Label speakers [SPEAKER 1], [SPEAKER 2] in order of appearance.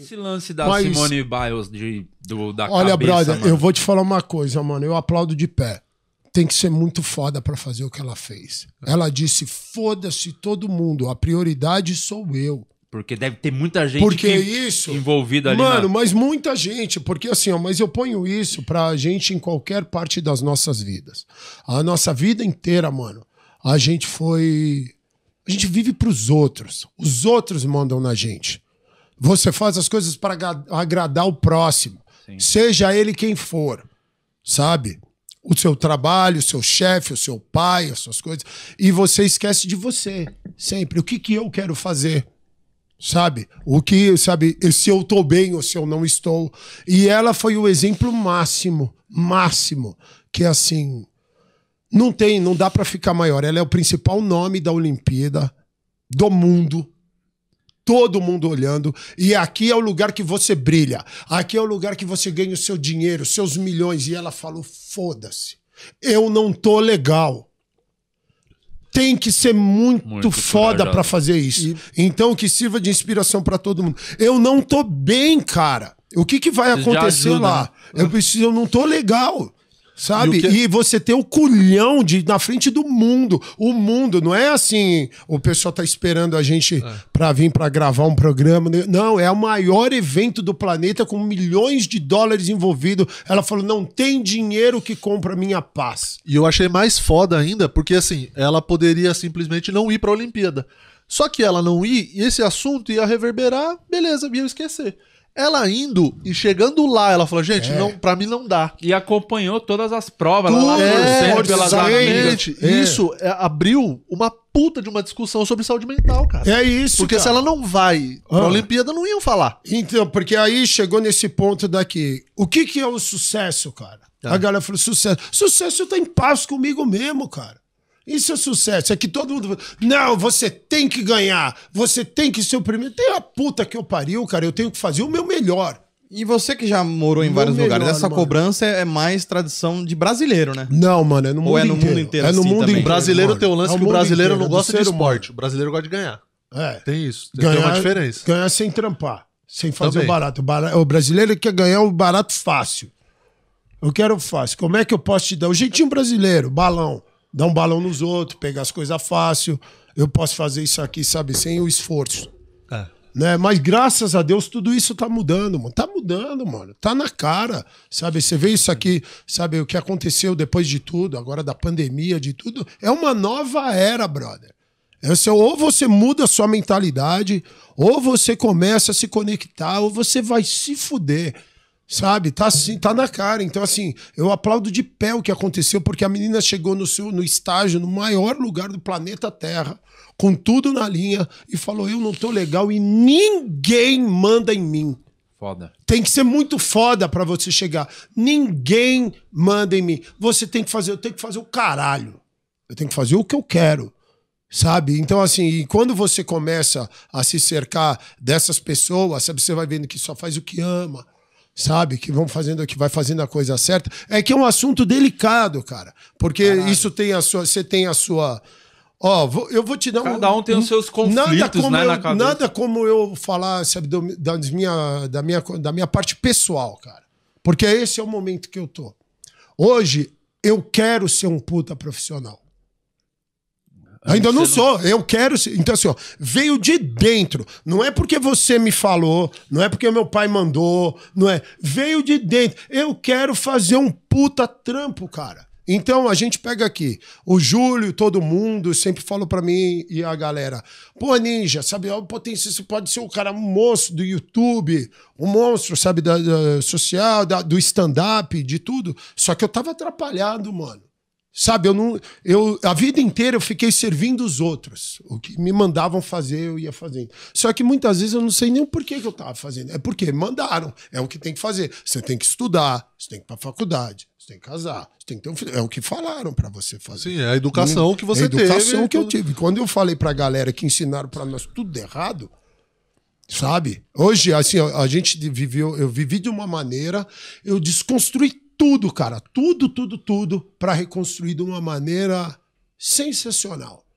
[SPEAKER 1] Esse lance da Mas, Simone Biles de, do, da Olha, cabeça, brother, mano. eu vou te falar uma coisa, mano. Eu aplaudo de pé. Tem que ser muito foda para fazer o que ela fez. Ela disse: foda-se todo mundo, a prioridade sou eu. Porque deve ter muita gente porque que, isso, envolvida ali. Mano, na... mas muita gente. Porque assim, ó, mas eu ponho isso pra gente em qualquer parte das nossas vidas. A nossa vida inteira, mano, a gente foi. A gente vive pros outros. Os outros mandam na gente. Você faz as coisas para agradar o próximo, Sim. seja ele quem for, sabe? O seu trabalho, o seu chefe, o seu pai, as suas coisas. E você esquece de você, sempre. O que, que eu quero fazer? Sabe? O que, sabe? Se eu estou bem ou se eu não estou. E ela foi o exemplo máximo, máximo. Que é assim, não tem, não dá para ficar maior. Ela é o principal nome da Olimpíada, do mundo, todo mundo olhando. E aqui é o lugar que você brilha. Aqui é o lugar que você ganha o seu dinheiro, seus milhões. E ela falou: foda-se, eu não tô legal. Tem que ser muito, muito foda para fazer isso. E... Então que sirva de inspiração para todo mundo. Eu não tô bem, cara. O que, que vai acontecer lá? Né? Eu preciso, eu não tô legal. Sabe? E, que... É- e, você ter o culhão de na frente do mundo. O mundo não é assim, o pessoal tá esperando a gente é. para vir para gravar um programa. Né? Não, é o maior evento do planeta com milhões de dólares envolvido. Ela falou: "Não tem dinheiro que compra minha paz". E eu achei mais foda ainda, porque assim, ela poderia simplesmente não ir para a Olimpíada. Só que ela não ir, e esse assunto ia reverberar, beleza, ia esquecer. Ela indo e chegando lá, ela falou: gente, é. não, pra mim não dá. E acompanhou todas as provas, Tudo, ela é, é pelas exatamente. É. Isso é, abriu uma puta de uma discussão sobre saúde mental, cara. É isso. Porque cara. se ela não vai ah. pra Olimpíada, não iam falar. Então, porque aí chegou nesse ponto daqui. O que, que é o sucesso, cara? É. A galera falou: sucesso. Sucesso tá em paz comigo mesmo, cara. Isso é sucesso. É que todo mundo. Não, você tem que ganhar. Você tem que ser o primeiro. Tem a puta que eu pariu, cara. Eu tenho que fazer o meu melhor. E você que já morou em vários melhor, lugares, essa mano. cobrança é mais tradição de brasileiro, né? Não, mano, é no mundo, Ou é no inteiro. mundo inteiro. É no assim mundo inteiro. Brasileiro tem o lance é que o brasileiro inteiro, não é gosta de esporte. Humano. O brasileiro gosta de ganhar. É. Tem isso. Tem, ganhar, tem uma diferença. Ganhar sem trampar. Sem fazer também. o barato. o brasileiro quer ganhar o barato fácil. Eu quero fácil. Como é que eu posso te dar? O jeitinho brasileiro, balão dar um balão nos outros, pegar as coisas fácil. Eu posso fazer isso aqui, sabe, sem o esforço. É. Né? Mas graças a Deus tudo isso tá mudando, mano. Tá mudando, mano. Tá na cara, sabe? Você vê isso aqui, sabe? O que aconteceu depois de tudo, agora da pandemia, de tudo. É uma nova era, brother. É ou você muda a sua mentalidade, ou você começa a se conectar, ou você vai se fuder. Sabe? Tá assim, tá na cara. Então, assim, eu aplaudo de pé o que aconteceu, porque a menina chegou no, seu, no estágio, no maior lugar do planeta Terra, com tudo na linha, e falou: Eu não tô legal e ninguém manda em mim. Foda. Tem que ser muito foda para você chegar. Ninguém manda em mim. Você tem que fazer, eu tenho que fazer o caralho. Eu tenho que fazer o que eu quero. Sabe? Então, assim, quando você começa a se cercar dessas pessoas, sabe, você vai vendo que só faz o que ama sabe? Que vão fazendo, que vai fazendo a coisa certa. É que é um assunto delicado, cara. Porque Caralho. isso tem a sua. Você tem a sua. Ó, eu vou te dar um. Cada um tem os seus conflitos nada como né, eu, na cabeça. Nada como eu falar sabe, do, da, minha, da, minha, da minha parte pessoal, cara. Porque esse é o momento que eu tô. Hoje, eu quero ser um puta profissional. Ainda não sou, eu quero. Então, assim, ó, veio de dentro. Não é porque você me falou, não é porque meu pai mandou, não é. Veio de dentro. Eu quero fazer um puta trampo, cara. Então a gente pega aqui o Júlio, todo mundo sempre falou para mim e a galera, pô ninja, sabe, o potencial você pode ser o cara um monstro do YouTube, um monstro, sabe, da, da social, da, do stand-up, de tudo. Só que eu tava atrapalhado, mano. Sabe, eu não. Eu, a vida inteira eu fiquei servindo os outros. O que me mandavam fazer, eu ia fazendo. Só que muitas vezes eu não sei nem o porquê que eu estava fazendo. É porque mandaram. É o que tem que fazer. Você tem que estudar, você tem que ir pra faculdade, você tem que casar, você tem que ter um filho. É o que falaram para você fazer. Sim, é a educação que você teve. É a educação teve, que eu tive. Quando eu falei pra galera que ensinaram para nós tudo errado, sabe? Hoje, assim, a, gente viveu, eu vivi de uma maneira, eu desconstruí tudo, cara, tudo, tudo, tudo, para reconstruir de uma maneira sensacional.